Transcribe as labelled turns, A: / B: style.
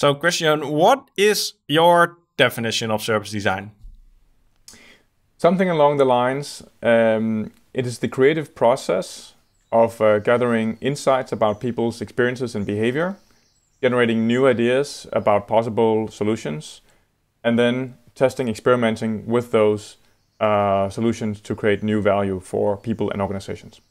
A: So, Christian, what is your definition of service design? Something along the lines um, it is the creative process of uh, gathering insights about people's experiences and behavior, generating new ideas about possible solutions, and then testing, experimenting with those uh, solutions to create new value for people and organizations.